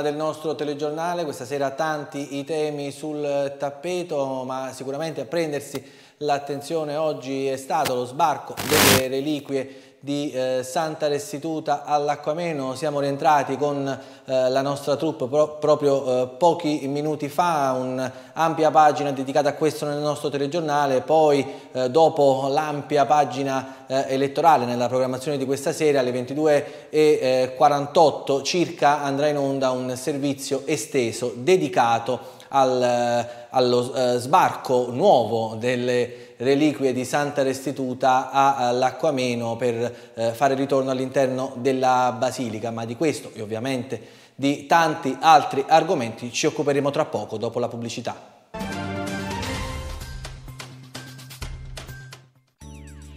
prima del nostro telegiornale, questa sera tanti i temi sul tappeto, ma sicuramente a prendersi l'attenzione oggi è stato lo sbarco delle reliquie di eh, Santa Restituta all'Acquameno. Siamo rientrati con eh, la nostra troupe pro proprio eh, pochi minuti fa, un'ampia pagina dedicata a questo nel nostro telegiornale, poi eh, dopo l'ampia pagina eh, elettorale nella programmazione di questa sera alle 22.48 eh, circa andrà in onda un servizio esteso dedicato al, allo sbarco nuovo delle reliquie di Santa Restituta all'Acquameno per eh, fare ritorno all'interno della Basilica, ma di questo e ovviamente di tanti altri argomenti ci occuperemo tra poco dopo la pubblicità.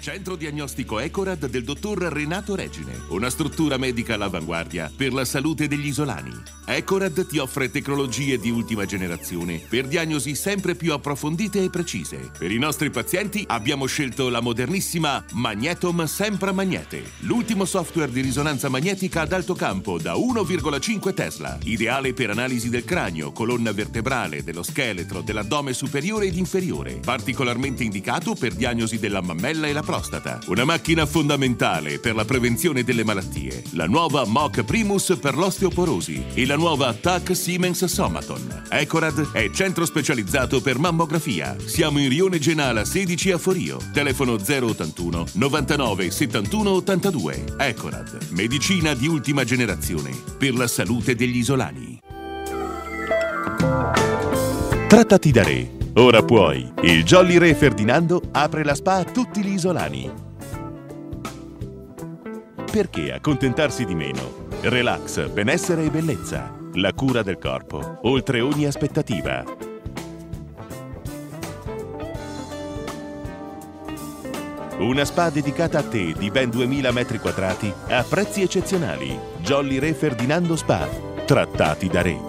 Centro diagnostico Ecorad del dottor Renato Regine, una struttura medica all'avanguardia per la salute degli isolani. Ecorad ti offre tecnologie di ultima generazione per diagnosi sempre più approfondite e precise. Per i nostri pazienti abbiamo scelto la modernissima Magnetom Sempra Magnete, l'ultimo software di risonanza magnetica ad alto campo da 1,5 Tesla, ideale per analisi del cranio, colonna vertebrale, dello scheletro, dell'addome superiore ed inferiore, particolarmente indicato per diagnosi della mammella e la prostata prostata, una macchina fondamentale per la prevenzione delle malattie. La nuova MOC Primus per l'osteoporosi e la nuova TAC Siemens Somaton. Ecorad è centro specializzato per mammografia. Siamo in Rione Genala 16 a Forio. Telefono 081 99 71 82. Ecorad, medicina di ultima generazione per la salute degli isolani. Trattati da Re Ora puoi! Il Jolly Re Ferdinando apre la spa a tutti gli isolani. Perché accontentarsi di meno? Relax, benessere e bellezza. La cura del corpo, oltre ogni aspettativa. Una spa dedicata a te di ben 2000 metri quadrati a prezzi eccezionali. Jolly Re Ferdinando Spa. Trattati da Re.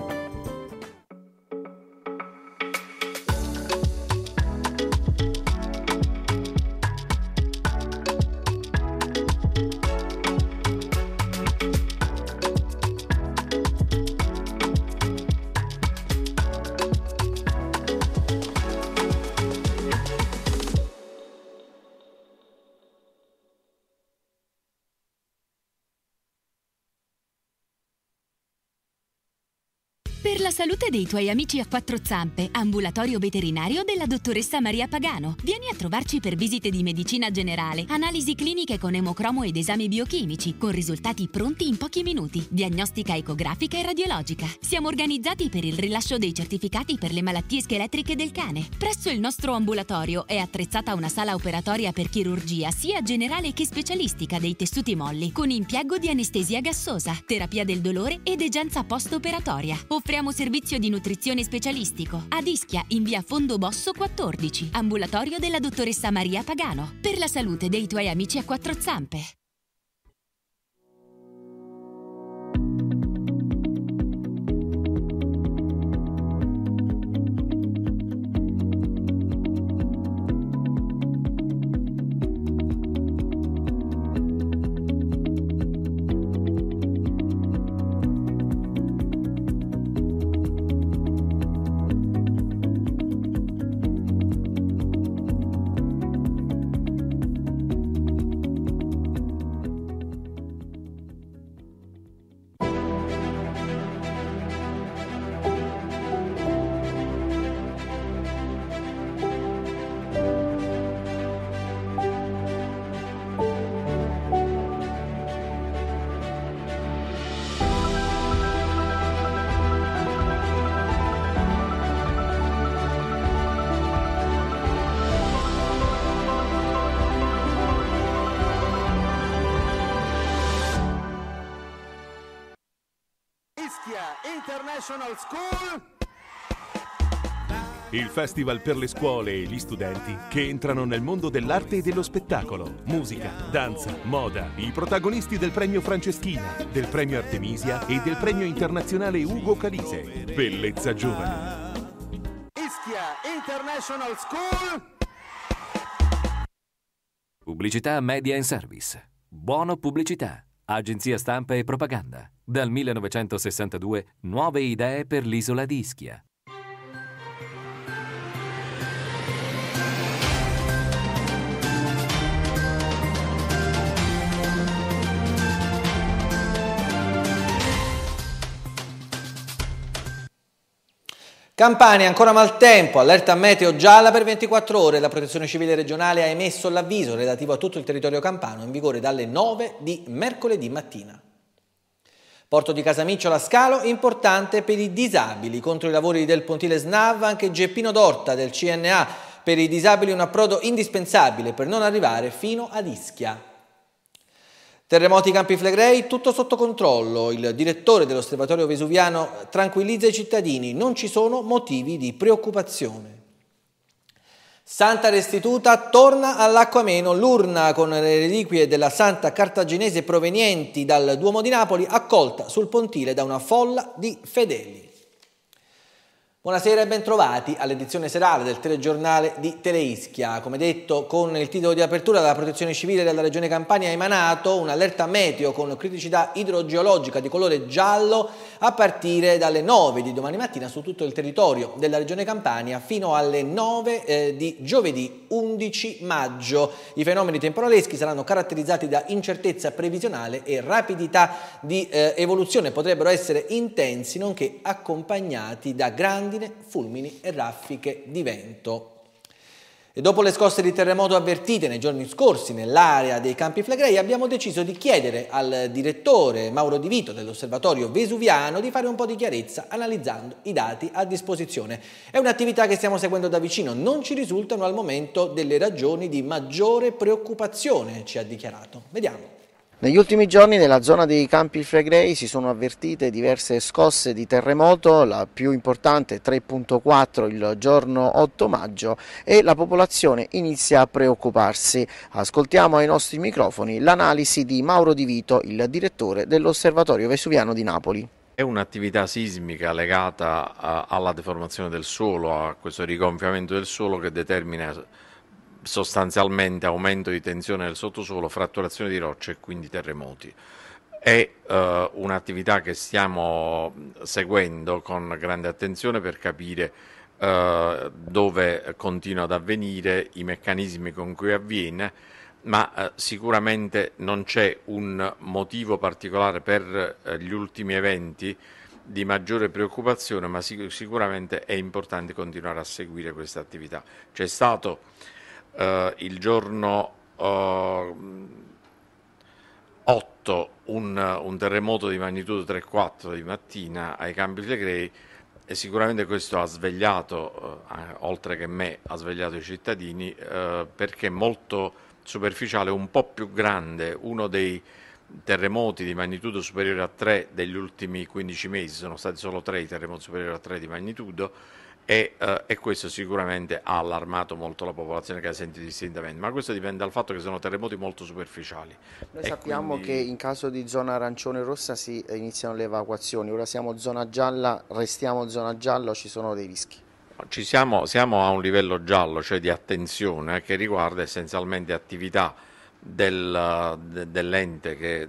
salute dei tuoi amici a quattro zampe, ambulatorio veterinario della dottoressa Maria Pagano. Vieni a trovarci per visite di medicina generale, analisi cliniche con emocromo ed esami biochimici, con risultati pronti in pochi minuti, diagnostica ecografica e radiologica. Siamo organizzati per il rilascio dei certificati per le malattie scheletriche del cane. Presso il nostro ambulatorio è attrezzata una sala operatoria per chirurgia sia generale che specialistica dei tessuti molli, con impiego di anestesia gassosa, terapia del dolore e degenza post-operatoria. Offriamo servizi servizio di nutrizione specialistico. Ad Ischia, in via Fondo Bosso 14, ambulatorio della dottoressa Maria Pagano. Per la salute dei tuoi amici a quattro zampe. International School. Il festival per le scuole e gli studenti che entrano nel mondo dell'arte e dello spettacolo. Musica, danza, moda. I protagonisti del premio Franceschina, del premio Artemisia e del premio internazionale Ugo Calise. Bellezza giovane. Ischia International School. Pubblicità media in service. Buono pubblicità. Agenzia stampa e propaganda. Dal 1962 nuove idee per l'isola di Ischia. Campania ancora maltempo, allerta meteo gialla per 24 ore, la protezione civile regionale ha emesso l'avviso relativo a tutto il territorio campano in vigore dalle 9 di mercoledì mattina. Porto di Casamicciola Scalo, importante per i disabili, contro i lavori del pontile SNAV anche Geppino Dorta del CNA, per i disabili un approdo indispensabile per non arrivare fino ad Ischia. Terremoti Campi Flegrei, tutto sotto controllo. Il direttore dell'osservatorio vesuviano tranquillizza i cittadini, non ci sono motivi di preoccupazione. Santa Restituta torna all'Acquameno, l'urna con le reliquie della santa cartaginese provenienti dal Duomo di Napoli, accolta sul pontile da una folla di fedeli. Buonasera e bentrovati all'edizione serale del telegiornale di Teleischia. Come detto, con il titolo di apertura della Protezione Civile della Regione Campania ha emanato un'allerta meteo con criticità idrogeologica di colore giallo a partire dalle 9 di domani mattina su tutto il territorio della Regione Campania fino alle 9 eh, di giovedì 11 maggio. I fenomeni temporaleschi saranno caratterizzati da incertezza previsionale e rapidità di eh, evoluzione, potrebbero essere intensi nonché accompagnati da grandi grandine, fulmini e raffiche di vento. E dopo le scosse di terremoto avvertite nei giorni scorsi nell'area dei Campi Flegrei, abbiamo deciso di chiedere al direttore Mauro Di Vito dell'Osservatorio Vesuviano di fare un po' di chiarezza analizzando i dati a disposizione. È un'attività che stiamo seguendo da vicino, non ci risultano al momento delle ragioni di maggiore preoccupazione, ci ha dichiarato. Vediamo. Negli ultimi giorni nella zona dei Campi Fregrei si sono avvertite diverse scosse di terremoto, la più importante 3.4 il giorno 8 maggio e la popolazione inizia a preoccuparsi. Ascoltiamo ai nostri microfoni l'analisi di Mauro Di Vito, il direttore dell'Osservatorio Vesuviano di Napoli. È un'attività sismica legata alla deformazione del suolo, a questo rigonfiamento del suolo che determina sostanzialmente aumento di tensione del sottosuolo, fratturazione di rocce e quindi terremoti. È eh, un'attività che stiamo seguendo con grande attenzione per capire eh, dove continua ad avvenire, i meccanismi con cui avviene, ma eh, sicuramente non c'è un motivo particolare per eh, gli ultimi eventi di maggiore preoccupazione, ma sic- sicuramente è importante continuare a seguire questa attività. C'è stato eh, il giorno eh, 8 un, un, terremoto di magnitudo 3-4 di mattina ai Campi Flegrei e sicuramente questo ha svegliato, eh, oltre che me, ha svegliato i cittadini eh, perché è molto superficiale, un po' più grande, uno dei terremoti di magnitudo superiore a 3 degli ultimi 15 mesi, sono stati solo 3 i terremoti superiori a 3 di magnitudo, e, eh, e, questo sicuramente ha allarmato molto la popolazione che ha sentito distintamente, ma questo dipende dal fatto che sono terremoti molto superficiali. Noi sappiamo quindi... che in caso di zona arancione rossa si eh, iniziano le evacuazioni, ora siamo zona gialla, restiamo zona gialla o ci sono dei rischi? Ci siamo, siamo a un livello giallo, cioè di attenzione, eh, che riguarda essenzialmente attività del, de, dell'ente eh,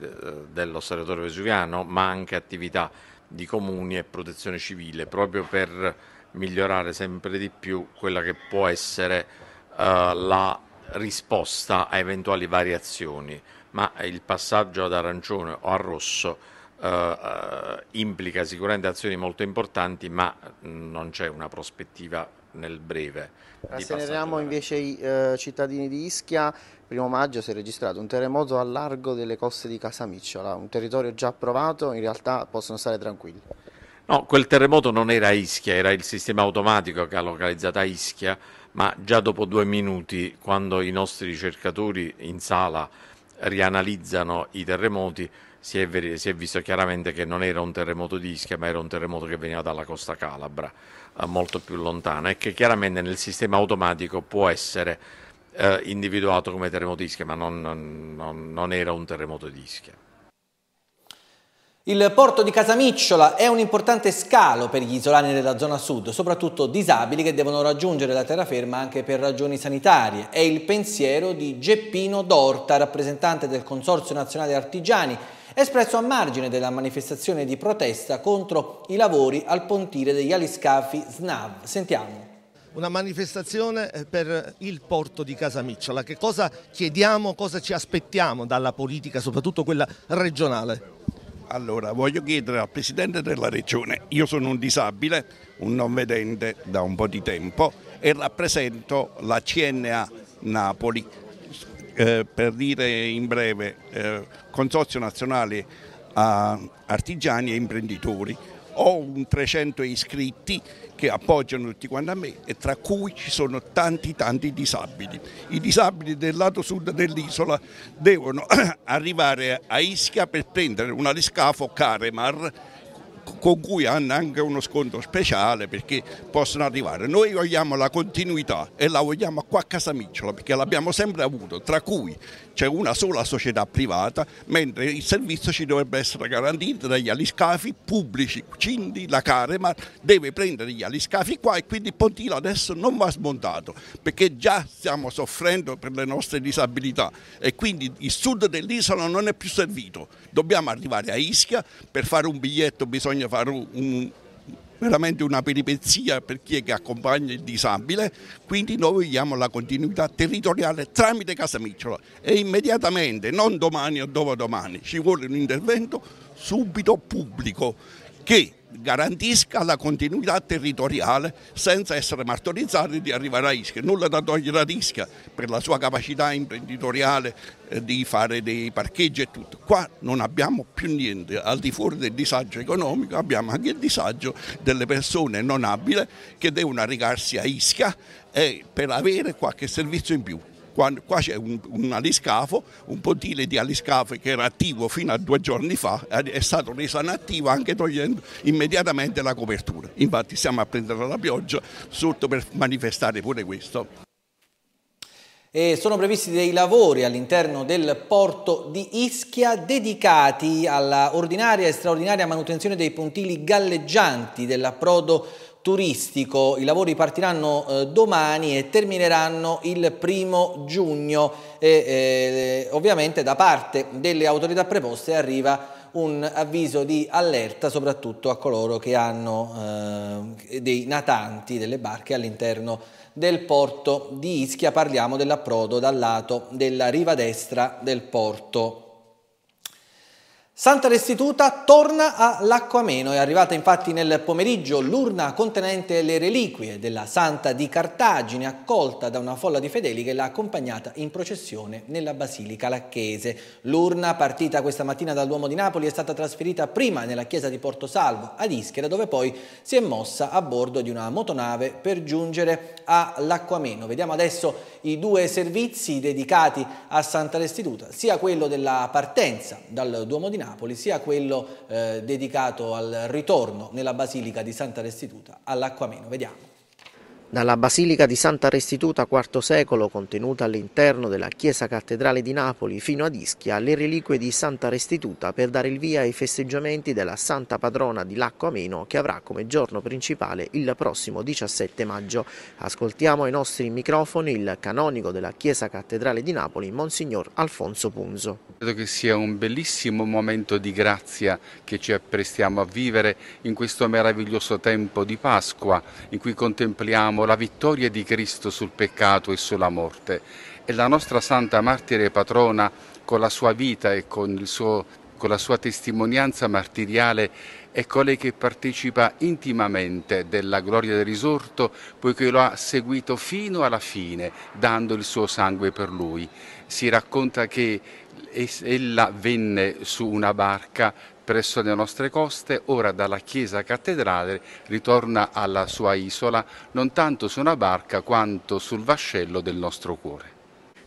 dell'osservatorio vesuviano, ma anche attività di comuni e protezione civile, proprio per migliorare sempre di più quella che può essere uh, la risposta a eventuali variazioni, ma il passaggio ad arancione o a rosso uh, implica sicuramente azioni molto importanti, ma non c'è una prospettiva nel breve. Rassegneriamo invece i eh, cittadini di Ischia. Primo maggio si è registrato un terremoto a largo delle coste di Casamicciola, un territorio già approvato, in realtà possono stare tranquilli. No, quel terremoto non era Ischia, era il sistema automatico che ha localizzato Ischia, ma già dopo due minuti, quando i nostri ricercatori in sala rianalizzano i terremoti, si è, ver- si è, visto chiaramente che non era un terremoto di Ischia, ma era un terremoto che veniva dalla costa calabra, eh, molto più lontana, e che chiaramente nel sistema automatico può essere eh, individuato come terremoto di Ischia, ma non, non, non era un terremoto di Ischia. Il porto di Casamicciola è un importante scalo per gli isolani della zona sud, soprattutto disabili che devono raggiungere la terraferma anche per ragioni sanitarie. È il pensiero di Geppino Dorta, rappresentante del Consorzio Nazionale Artigiani, espresso a margine della manifestazione di protesta contro i lavori al pontile degli aliscafi SNAV. Sentiamo una manifestazione eh, per il porto di Casamicciola. Che cosa chiediamo, cosa ci aspettiamo dalla politica, soprattutto quella regionale? Allora, voglio chiedere al Presidente della Regione, io sono un disabile, un non vedente da un po' di tempo e rappresento la CNA Napoli, eh, per dire in breve, eh, Consorzio Nazionale eh, Artigiani e Imprenditori ho un 300 iscritti che appoggiano tutti quanti a me e tra cui ci sono tanti tanti disabili. I disabili del lato sud dell'isola devono arrivare a Ischia per prendere un aliscafo Caremar con cui hanno anche uno sconto speciale perché possono arrivare. Noi vogliamo la continuità e la vogliamo qua a Casamicciola perché l'abbiamo sempre avuto, tra cui c'è una sola società privata, mentre il servizio ci dovrebbe essere garantito dagli aliscafi pubblici, quindi la Caremar deve prendere gli aliscafi qua e quindi il pontile adesso non va smontato perché già stiamo soffrendo per le nostre disabilità e quindi il sud dell'isola non è più servito. Dobbiamo arrivare a Ischia, per fare un biglietto bisogna bisogna fare un, veramente una peripezia per chi è che accompagna il disabile, quindi noi vogliamo la continuità territoriale tramite Casa Casamicciola e immediatamente, non domani o dopodomani, ci vuole un intervento subito pubblico che garantisca la continuità territoriale senza essere martorizzati di arrivare a Ischia. Nulla da togliere ad Ischia per la sua capacità imprenditoriale eh, di fare dei parcheggi e tutto. Qua non abbiamo più niente, al di fuori del disagio economico abbiamo anche il disagio delle persone non abili che devono recarsi a Ischia eh, per avere qualche servizio in più. Quando, qua c'è un, un aliscafo, un pontile di aliscafo che era attivo fino a due giorni fa, è stato reso inattivo anche togliendo immediatamente la copertura. Infatti stiamo a prendere la pioggia sotto per manifestare pure questo. E sono previsti dei lavori all'interno del porto di Ischia dedicati alla ordinaria e straordinaria manutenzione dei pontili galleggianti dell'approdo turistico. I lavori partiranno eh, domani e termineranno il primo giugno e eh, ovviamente da parte delle autorità preposte arriva un avviso di allerta soprattutto a coloro che hanno eh, dei natanti delle barche all'interno del porto di Ischia. Parliamo dell'approdo dal lato della riva destra del porto. Santa Restituta torna all'Acquameno, è arrivata infatti nel pomeriggio l'urna contenente le reliquie della Santa di Cartagine, accolta da una folla di fedeli che l'ha accompagnata in processione nella Basilica Lacchese. L'urna, partita questa mattina dal Duomo di Napoli, è stata trasferita prima nella chiesa di Porto Salvo, ad Ischera, dove poi si è mossa a bordo di una motonave per giungere all'Acquameno. Vediamo adesso i due servizi dedicati a Santa Restituta, sia quello della partenza dal Duomo di Napoli, Napoli, sia quello eh, dedicato al ritorno nella Basilica di Santa Restituta all'Acquameno. Vediamo. Dalla Basilica di Santa Restituta IV secolo, contenuta all'interno della Chiesa Cattedrale di Napoli, fino ad Ischia, le reliquie di Santa Restituta per dare il via ai festeggiamenti della Santa Padrona di Lacco Ameno, che avrà come giorno principale il prossimo 17 maggio. Ascoltiamo ai nostri microfoni il canonico della Chiesa Cattedrale di Napoli, Monsignor Alfonso Punzo. Credo che sia un bellissimo momento di grazia che ci apprestiamo a vivere in questo meraviglioso tempo di Pasqua, in cui contempliamo celebriamo la vittoria di Cristo sul peccato e sulla morte e la nostra santa martire patrona con la sua vita e con, suo, con la sua testimonianza martiriale è colei che partecipa intimamente della gloria del risorto, poiché lo ha seguito fino alla fine, dando il suo sangue per lui. Si racconta che ella venne su una barca presso le nostre coste, ora dalla chiesa cattedrale ritorna alla sua isola, non tanto su una barca quanto sul vascello del nostro cuore.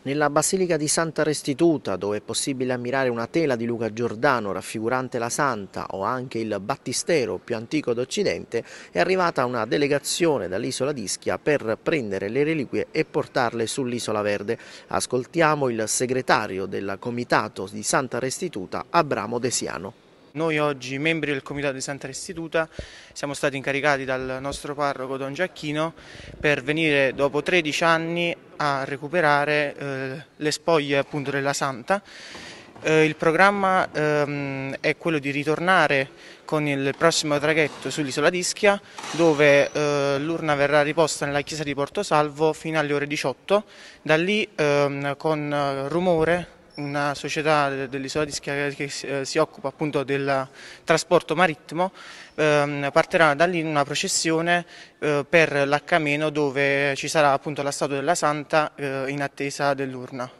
Nella Basilica di Santa Restituta, dove è possibile ammirare una tela di Luca Giordano raffigurante la Santa o anche il Battistero più antico d'Occidente, è arrivata una delegazione dall'isola d'Ischia per prendere le reliquie e portarle sull'isola verde. Ascoltiamo il segretario del Comitato di Santa Restituta, Abramo Desiano. Noi oggi, membri del Comitato di Santa Restituta, siamo stati incaricati dal nostro parroco Don Giacchino per venire dopo 13 anni a recuperare eh, le spoglie appunto, della Santa. Eh, il programma ehm, è quello di ritornare con il prossimo traghetto sull'isola d'Ischia dove eh, l'urna verrà riposta nella chiesa di Porto Salvo fino alle ore 18. Da lì ehm, con eh, rumore una società dell'isola di Schiavia che eh, si occupa appunto del trasporto marittimo, ehm, partirà da lì una processione eh, per l'Accameno dove ci sarà appunto la statua della Santa eh, in attesa dell'urna.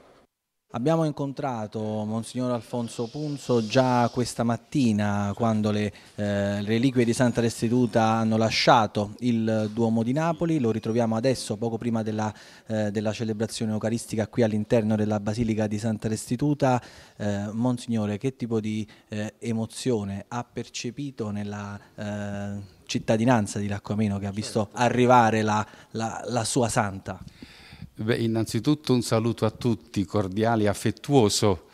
Abbiamo incontrato Monsignor Alfonso Punzo già questa mattina quando le eh, reliquie di Santa Restituta hanno lasciato il Duomo di Napoli, lo ritroviamo adesso poco prima della, eh, della celebrazione eucaristica qui all'interno della Basilica di Santa Restituta. Eh, Monsignore, che tipo di eh, emozione ha percepito nella eh, cittadinanza di Lacquamino che ha visto certo. arrivare la, la, la sua santa? Beh, innanzitutto un saluto a tutti, cordiale e affettuoso.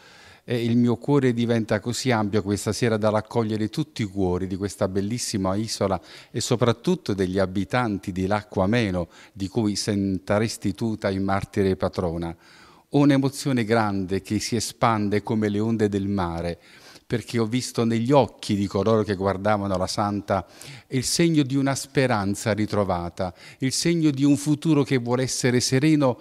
E il mio cuore diventa così ampio questa sera da raccogliere tutti i cuori di questa bellissima isola e soprattutto degli abitanti di L'Acquameno, di cui senta Restituta in martire patrona. Un'emozione grande che si espande come le onde del mare, perché ho visto negli occhi di coloro che guardavano la santa il segno di una speranza ritrovata, il segno di un futuro che vuole essere sereno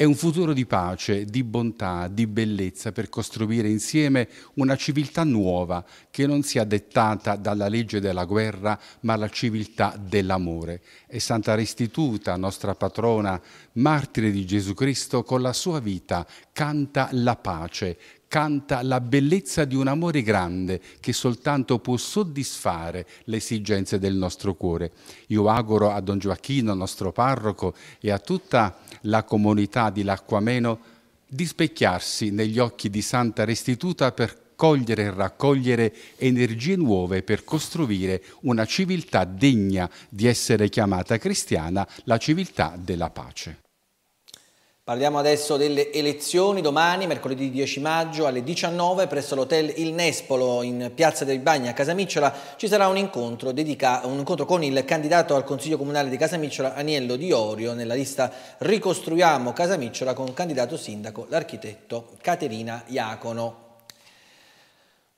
e un futuro di pace, di bontà, di bellezza per costruire insieme una civiltà nuova che non sia dettata dalla legge della guerra, ma la civiltà dell'amore. E Santa Restituta, nostra patrona, martire di Gesù Cristo, con la sua vita canta la pace, canta la bellezza di un amore grande che soltanto può soddisfare le esigenze del nostro cuore. Io auguro a Don Gioacchino, nostro parroco, e a tutta la comunità di L'Acquameno di specchiarsi negli occhi di Santa Restituta per cogliere e raccogliere energie nuove per costruire una civiltà degna di essere chiamata cristiana, la civiltà della pace. Parliamo adesso delle elezioni domani, mercoledì 10 maggio alle 19 presso l'hotel Il Nespolo in Piazza dei Bagni a Casamicciola ci sarà un incontro, dedica, un incontro, con il candidato al Consiglio Comunale di Casamicciola Aniello Di Orio nella lista Ricostruiamo Casamicciola con candidato sindaco l'architetto Caterina Iacono.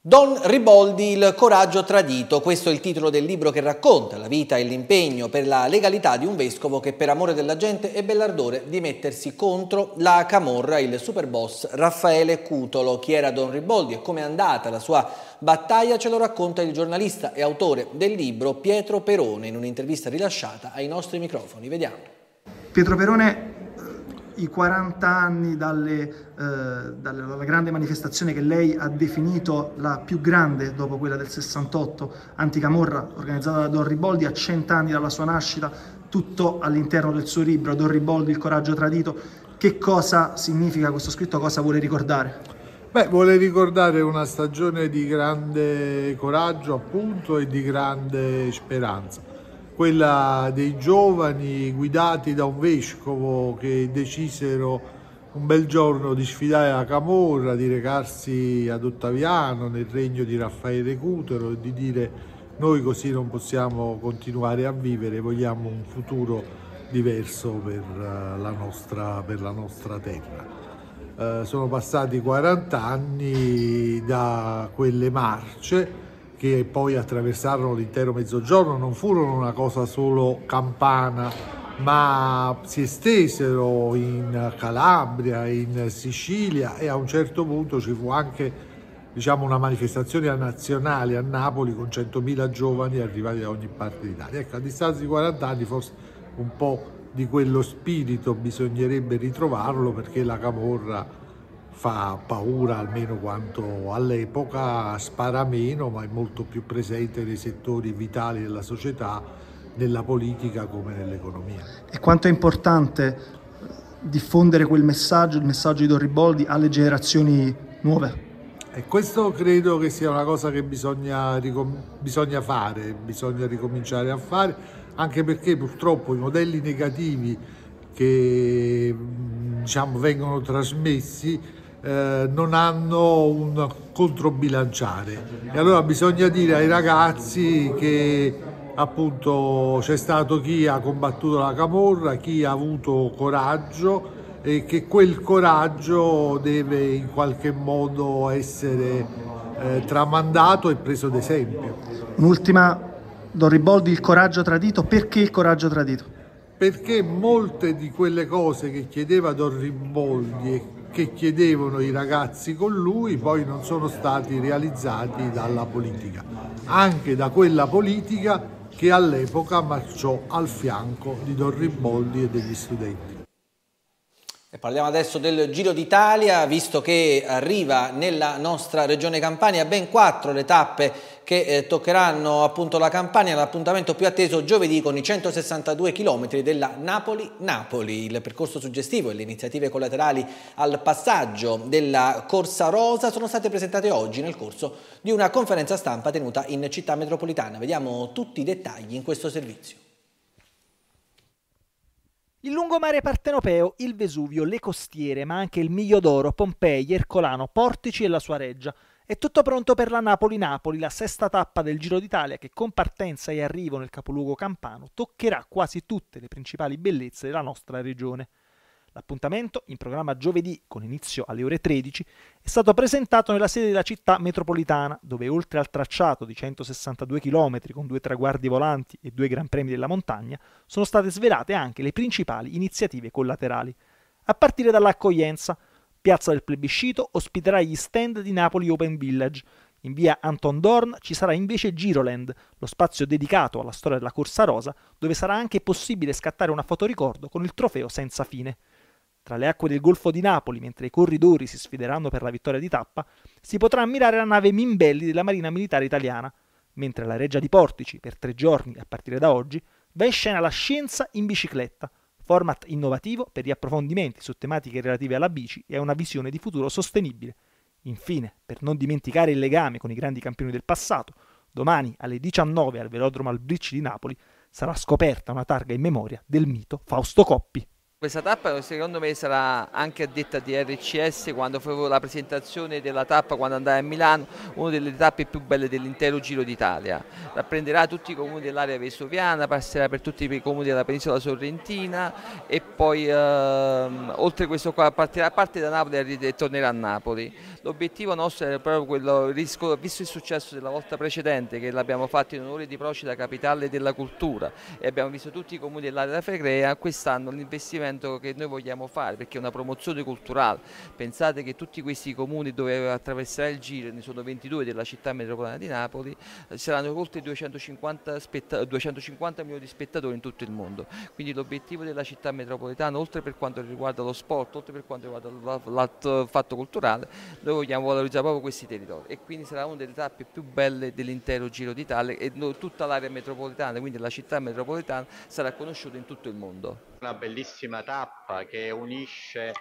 Don Riboldi, il coraggio tradito, questo è il titolo del libro che racconta la vita e l'impegno per la legalità di un vescovo che per amore della gente ebbe l'ardore di mettersi contro la camorra, il superboss Raffaele Cutolo. Chi era Don Riboldi e come è andata la sua battaglia ce lo racconta il giornalista e autore del libro Pietro Perone in un'intervista rilasciata ai nostri microfoni. Vediamo. Pietro Perone i 40 anni dalle, eh, dalla grande manifestazione che lei ha definito la più grande dopo quella del 68, Anticamorra, organizzata da Don Riboldi, a 100 anni dalla sua nascita, tutto all'interno del suo libro, Don Riboldi, Il coraggio tradito. Che cosa significa questo scritto, cosa vuole ricordare? Beh, vuole ricordare una stagione di grande coraggio appunto e di grande speranza quella dei giovani guidati da un vescovo che decisero un bel giorno di sfidare la Camorra, di recarsi ad Ottaviano nel regno di Raffaele Cutero e di dire noi così non possiamo continuare a vivere, vogliamo un futuro diverso per eh, la nostra, per la nostra terra. Eh, sono passati 40 anni da quelle marce, che poi attraversarono l'intero mezzogiorno non furono una cosa solo campana, ma si estesero in Calabria, in Sicilia e a un certo punto ci fu anche diciamo, una manifestazione nazionale a Napoli con 100.000 giovani arrivati da ogni parte d'Italia. Ecco, a distanza di 40 anni forse un po' di quello spirito bisognerebbe ritrovarlo perché la Camorra fa paura almeno quanto all'epoca, spara meno ma è molto più presente nei settori vitali della società, nella politica come nell'economia. E quanto è importante diffondere quel messaggio, il messaggio di Dorriboldi alle generazioni nuove? E questo credo che sia una cosa che bisogna, ricom- bisogna fare, bisogna ricominciare a fare, anche perché purtroppo i modelli negativi che diciamo, vengono trasmessi eh, non hanno un controbilanciare. E allora bisogna dire ai ragazzi che appunto c'è stato chi ha combattuto la camorra, chi ha avuto coraggio e che quel coraggio deve in qualche modo essere eh, tramandato e preso d'esempio. Un'ultima, Don Riboldi, il coraggio tradito, perché il coraggio tradito? Perché molte di quelle cose che chiedeva Don Riboldi che chiedevano i ragazzi con lui poi non sono stati realizzati dalla politica, anche da quella politica che all'epoca marciò al fianco di Don Rimboldi e degli studenti. E parliamo adesso del Giro d'Italia, visto che arriva nella nostra regione Campania ben quattro le tappe che eh, toccheranno appunto la Campania, l'appuntamento più atteso giovedì con i 162 km della Napoli-Napoli, il percorso suggestivo e le iniziative collaterali al passaggio della Corsa Rosa sono state presentate oggi nel corso di una conferenza stampa tenuta in città metropolitana. Vediamo tutti i dettagli in questo servizio. Il lungomare partenopeo, il Vesuvio, le costiere, ma anche il Miglio d'Oro, Pompei, Ercolano, Portici e la sua reggia è tutto pronto per la Napoli-Napoli, la sesta tappa del Giro d'Italia che con partenza e arrivo nel capoluogo campano toccherà quasi tutte le principali bellezze della nostra regione. L'appuntamento, in programma giovedì con inizio alle ore 13, è stato presentato nella sede della città metropolitana, dove oltre al tracciato di 162 km con due traguardi volanti e due Gran Premi della montagna, sono state svelate anche le principali iniziative collaterali. A partire dall'accoglienza, Piazza del Plebiscito ospiterà gli stand di Napoli Open Village. In via Anton Dorn ci sarà invece Giroland, lo spazio dedicato alla storia della Corsa Rosa, dove sarà anche possibile scattare una fotoricordo con il trofeo senza fine. Tra le acque del Golfo di Napoli, mentre i corridori si sfideranno per la vittoria di tappa, si potrà ammirare la nave Mimbelli della Marina Militare Italiana, mentre la Reggia di Portici, per tre giorni a partire da oggi, va in scena la scienza in bicicletta, format innovativo per gli approfondimenti su tematiche relative alla bici e a una visione di futuro sostenibile. Infine, per non dimenticare il legame con i grandi campioni del passato, domani alle 19 al Velodromo Albricci di Napoli sarà scoperta una targa in memoria del mito Fausto Coppi. Questa tappa secondo me sarà anche addetta di RCS quando facevo la presentazione della tappa quando andai a Milano, una delle tappe più belle dell'intero Giro d'Italia. Rapprenderà tutti i comuni dell'area vesuviana, passerà per tutti i comuni della penisola sorrentina e poi ehm, oltre questo qua partirà parte da Napoli e tornerà a Napoli. L'obiettivo nostro era proprio quello, visto il successo della volta precedente che l'abbiamo fatto in onore di Procida Capitale della Cultura e abbiamo visto tutti i comuni dell'area della Fegrea, quest'anno l'investimento che noi vogliamo fare perché è una promozione culturale. Pensate che tutti questi comuni dove attraverserà il giro, ne sono 22 della città metropolitana di Napoli, saranno oltre 250, 250 milioni di spettatori in tutto il mondo. Quindi l'obiettivo della città metropolitana, oltre per quanto riguarda lo sport, oltre per quanto riguarda l'atto fatto culturale, noi vogliamo valorizzare proprio questi territori e quindi sarà una delle tappe più belle dell'intero Giro d'Italia e tutta l'area metropolitana, quindi la città metropolitana sarà conosciuta in tutto il mondo. Una bellissima tappa che unisce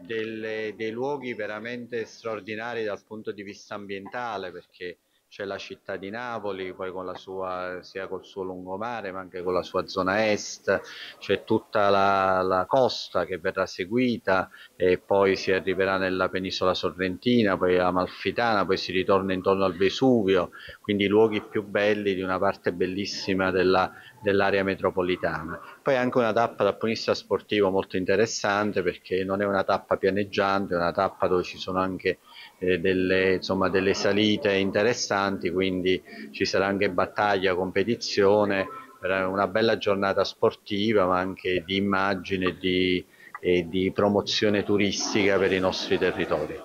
delle, dei luoghi veramente straordinari dal punto di vista ambientale perché c'è la città di Napoli, poi con la sua, sia col suo lungomare ma anche con la sua zona est, c'è tutta la, la, costa che verrà seguita e poi si arriverà nella penisola sorrentina, poi amalfitana, poi si ritorna intorno al Vesuvio, quindi i luoghi più belli di una parte bellissima della, dell'area metropolitana. Poi anche una tappa dal punto di vista sportivo molto interessante perché non è una tappa pianeggiante, è una tappa dove ci sono anche eh, delle, insomma, delle salite interessanti, quindi ci sarà anche battaglia, competizione, una bella giornata sportiva ma anche di immagine di, e di promozione turistica per i nostri territori.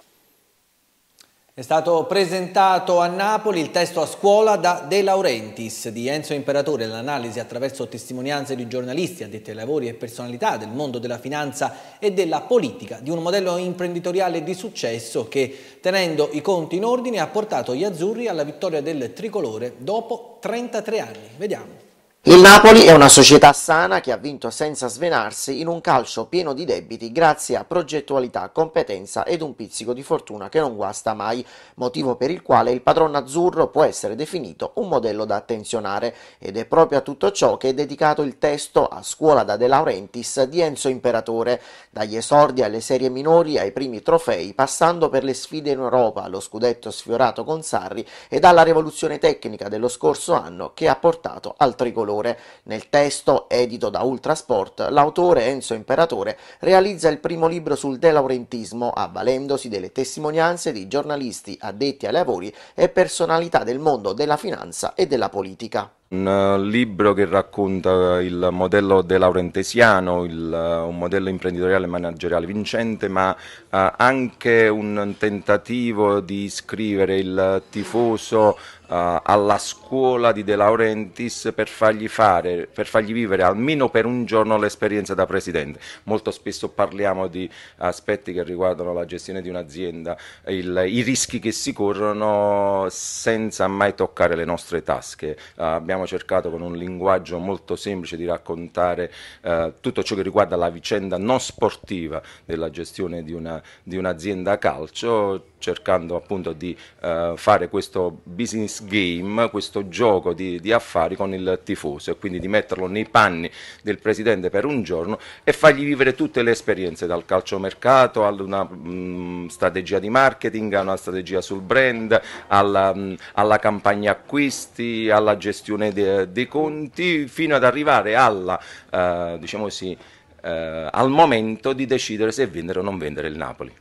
È stato presentato a Napoli il testo a scuola da De Laurentiis di Enzo Imperatore, l'analisi attraverso testimonianze di giornalisti, addetti ai lavori e personalità del mondo della finanza e della politica, di un modello imprenditoriale di successo che, tenendo i conti in ordine, ha portato gli azzurri alla vittoria del tricolore dopo 33 anni. Vediamo. Il Napoli è una società sana che ha vinto senza svenarsi in un calcio pieno di debiti grazie a progettualità, competenza ed un pizzico di fortuna che non guasta mai, motivo per il quale il padrone azzurro può essere definito un modello da attenzionare ed è proprio a tutto ciò che è dedicato il testo a scuola da De Laurentiis di Enzo Imperatore, dagli esordi alle serie minori ai primi trofei, passando per le sfide in Europa, lo scudetto sfiorato con Sarri e dalla rivoluzione tecnica dello scorso anno che ha portato al tricolore valore. Nel testo, edito da Ultrasport, l'autore Enzo Imperatore realizza il primo libro sul De Laurentismo, avvalendosi delle testimonianze di giornalisti addetti ai lavori e personalità del mondo della finanza e della politica. Un eh, libro che racconta il modello De Laurentesiano, il, eh, un modello imprenditoriale e manageriale vincente, ma eh, anche un tentativo di scrivere il tifoso eh, alla scuola di De Laurentiis per fargli, fare, per fargli vivere almeno per un giorno l'esperienza da presidente. Molto spesso parliamo di aspetti che riguardano la gestione di un'azienda, i rischi che si corrono senza mai toccare le nostre tasche. Eh, abbiamo abbiamo cercato con un linguaggio molto semplice di raccontare eh, tutto ciò che riguarda la vicenda non sportiva della gestione di, una, di un'azienda calcio, cercando appunto di eh, fare questo business game, questo gioco di, di, affari con il tifoso e quindi di metterlo nei panni del presidente per un giorno e fargli vivere tutte le esperienze dal calciomercato ad una mh, mm, strategia di marketing, a una strategia sul brand, alla, mh, mm, alla campagna acquisti, alla gestione revisione dei conti fino ad arrivare alla, eh, diciamo così, eh, al momento di decidere se vendere o non vendere il Napoli.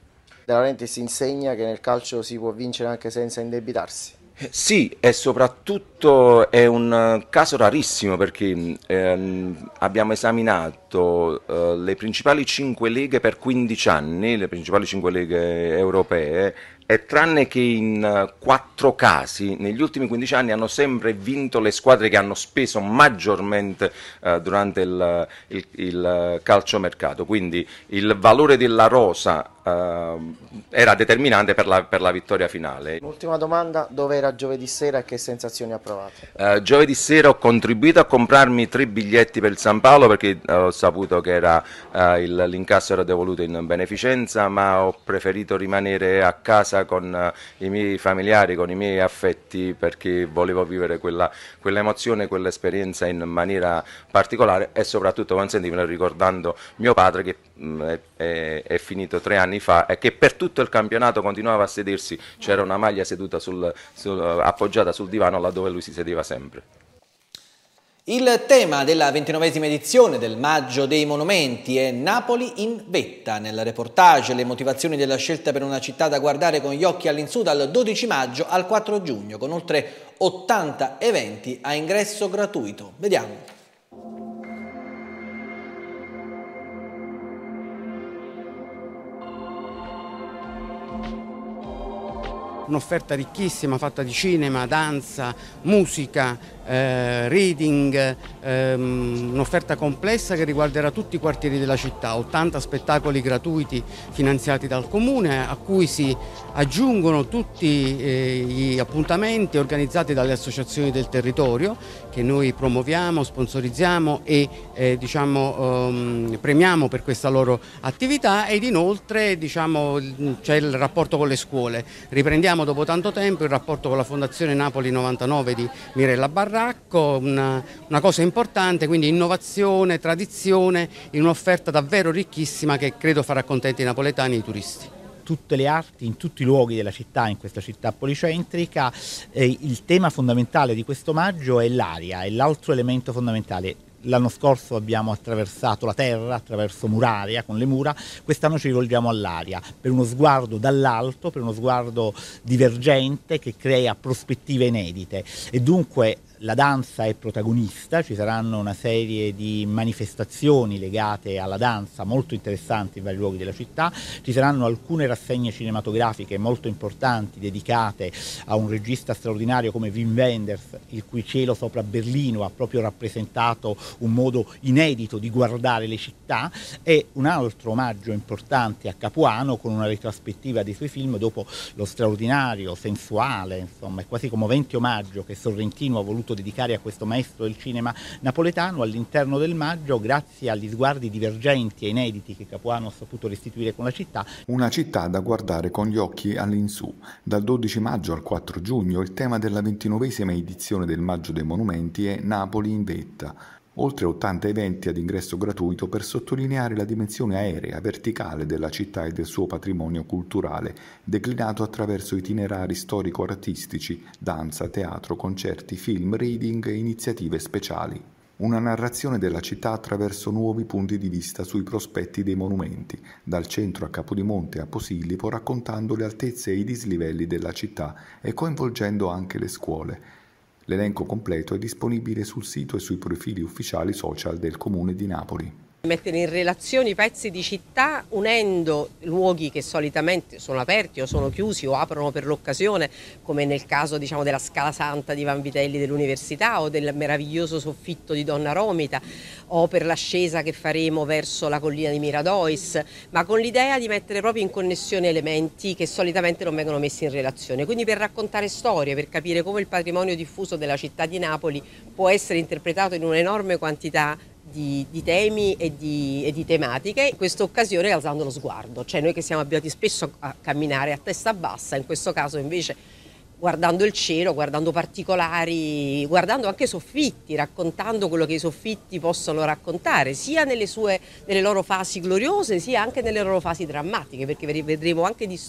Veramente si insegna che nel calcio si può vincere anche senza indebitarsi. Sì, e soprattutto è un caso rarissimo perché ehm, abbiamo esaminato eh, le principali 5 leghe per 15 anni, le principali 5 leghe europee e tranne che in eh, quattro casi negli ultimi 15 anni hanno sempre vinto le squadre che hanno speso maggiormente eh, durante il, il, il eh, calciomercato, quindi il valore della rosa Ehm, era determinante per la, per la, vittoria finale. Ultima domanda, dove era giovedì sera e che sensazioni ha provato? Uh, giovedì sera ho contribuito a comprarmi tre biglietti per il San Paolo perché eh, ho saputo che uh, l'incasso era devoluto in beneficenza ma ho preferito rimanere a casa con uh, i miei familiari, con i miei affetti perché volevo vivere quell'emozione, quell quell'esperienza in maniera particolare e soprattutto consentimelo ricordando mio padre che mh, mm, è, è, finito tre anni fa e che per tutto il campionato continuava a sedersi, c'era una maglia seduta sul, sul, appoggiata sul divano laddove lui si sedeva sempre. Il tema della ventinovesima edizione del Maggio dei Monumenti è Napoli in vetta. Nel reportage le motivazioni della scelta per una città da guardare con gli occhi all'insù dal 12 maggio al 4 giugno con oltre 80 eventi a ingresso gratuito. Vediamo. un'offerta ricchissima fatta di cinema, danza, musica, eh, reading, ehm, un'offerta complessa che riguarderà tutti i quartieri della città, 80 spettacoli gratuiti finanziati dal comune a cui si aggiungono tutti eh, gli appuntamenti organizzati dalle associazioni del territorio che noi promuoviamo, sponsorizziamo e eh, diciamo, ehm, premiamo per questa loro attività ed inoltre diciamo, c'è il rapporto con le scuole. Riprendiamo dopo tanto tempo il rapporto con la Fondazione Napoli 99 di Mirella Barra Bracco, una, una cosa importante, quindi innovazione, tradizione, in un'offerta davvero ricchissima che credo farà contenti i napoletani e i turisti tutte le arti, in tutti i luoghi della città, in questa città policentrica. Eh, il tema fondamentale di questo maggio è l'aria, è l'altro elemento fondamentale. L'anno scorso abbiamo attraversato la terra attraverso muraria con le mura, quest'anno ci rivolgiamo all'aria per uno sguardo dall'alto, per uno sguardo divergente che crea prospettive inedite e dunque la danza è protagonista, ci saranno una serie di manifestazioni legate alla danza molto interessanti in vari luoghi della città, ci saranno alcune rassegne cinematografiche molto importanti dedicate a un regista straordinario come Wim Wenders, il cui cielo sopra Berlino ha proprio rappresentato un modo inedito di guardare le città e un altro omaggio importante a Capuano con una retrospettiva dei suoi film dopo lo straordinario, sensuale, insomma, è quasi commovente omaggio che Sorrentino ha voluto voluto dedicare a questo maestro del cinema napoletano all'interno del Maggio grazie agli sguardi divergenti e inediti che Capuano ha saputo restituire con la città. Una città da guardare con gli occhi all'insù. Dal 12 maggio al 4 giugno il tema della ventinovesima edizione del Maggio dei Monumenti è Napoli in vetta oltre 80 eventi ad ingresso gratuito per sottolineare la dimensione aerea, verticale della città e del suo patrimonio culturale, declinato attraverso itinerari storico-artistici, danza, teatro, concerti, film, reading e iniziative speciali una narrazione della città attraverso nuovi punti di vista sui prospetti dei monumenti, dal centro a Capodimonte a Posillipo raccontando le altezze e i dislivelli della città e coinvolgendo anche le scuole, L'elenco completo è disponibile sul sito e sui profili ufficiali social del Comune di Napoli. Mettere in relazione i pezzi di città unendo luoghi che solitamente sono aperti o sono chiusi o aprono per l'occasione, come nel caso diciamo, della Scala Santa di Vanvitelli dell'Università o del meraviglioso soffitto di Donna Romita o per l'ascesa che faremo verso la collina di Miradois, ma con l'idea di mettere proprio in connessione elementi che solitamente non vengono messi in relazione. Quindi per raccontare storie, per capire come il patrimonio diffuso della città di Napoli può essere interpretato in un'enorme quantità di, di temi e di, e di, tematiche, in questa occasione alzando lo sguardo, cioè noi che siamo abituati spesso a camminare a testa bassa, in questo caso invece guardando il cielo, guardando particolari, guardando anche soffitti, raccontando quello che i soffitti possono raccontare, sia nelle, sue, nelle loro fasi gloriose, sia anche nelle loro fasi drammatiche, perché vedremo anche di,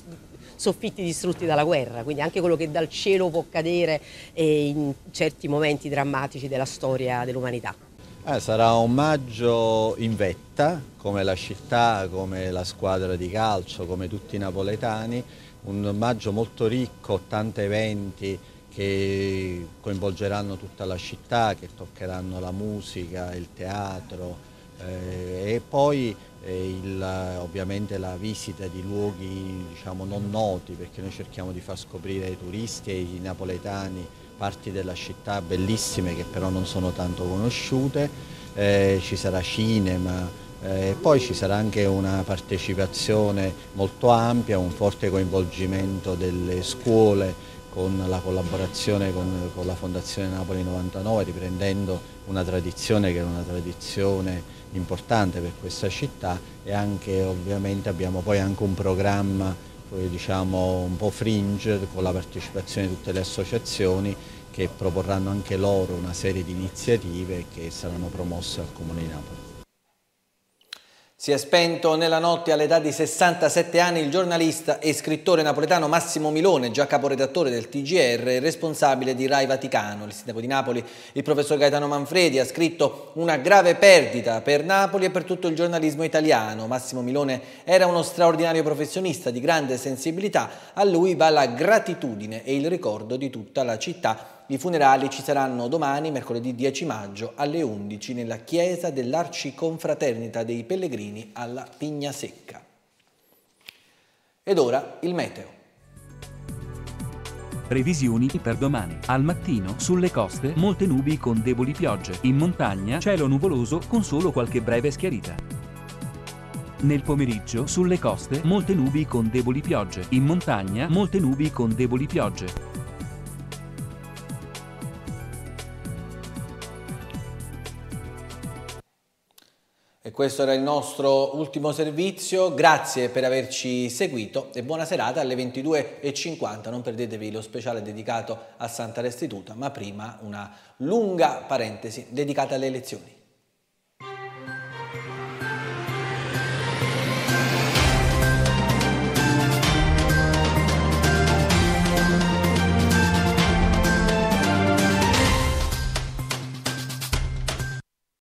soffitti distrutti dalla guerra, quindi anche quello che dal cielo può cadere eh, in certi momenti drammatici della storia dell'umanità. Eh, sarà un maggio in vetta, come la città, come la squadra di calcio, come tutti i napoletani, un maggio molto ricco, 80 eventi che coinvolgeranno tutta la città, che toccheranno la musica, il teatro eh, e poi il, ovviamente la visita di luoghi diciamo, non noti perché noi cerchiamo di far scoprire ai turisti e ai napoletani parti della città bellissime che però non sono tanto conosciute, eh, ci sarà cinema, eh, poi ci sarà anche una partecipazione molto ampia, un forte coinvolgimento delle scuole con la collaborazione con, con la Fondazione Napoli 99 riprendendo una tradizione che è una tradizione importante per questa città e anche ovviamente abbiamo poi anche un programma eh, diciamo, un po' fringe con la partecipazione di tutte le associazioni che proporranno anche loro una serie di iniziative che saranno promosse al Comune di Napoli. Si è spento nella notte all'età di 67 anni il giornalista e scrittore napoletano Massimo Milone, già caporedattore del TGR e responsabile di Rai Vaticano. Il sindaco di Napoli, il professor Gaetano Manfredi, ha scritto una grave perdita per Napoli e per tutto il giornalismo italiano. Massimo Milone era uno straordinario professionista di grande sensibilità, a lui va la gratitudine e il ricordo di tutta la città i funerali ci saranno domani, mercoledì 10 maggio, alle 11 nella chiesa dell'Arciconfraternita dei Pellegrini alla Pigna Secca. Ed ora il meteo. Previsioni per domani. Al mattino, sulle coste, molte nubi con deboli piogge. In montagna, cielo nuvoloso con solo qualche breve schiarita. Nel pomeriggio, sulle coste, molte nubi con deboli piogge. In montagna, molte nubi con deboli piogge. Questo era il nostro ultimo servizio, grazie per averci seguito e buona serata alle 22.50. Non perdetevi lo speciale dedicato a Santa Restituta, ma prima una lunga parentesi dedicata alle elezioni.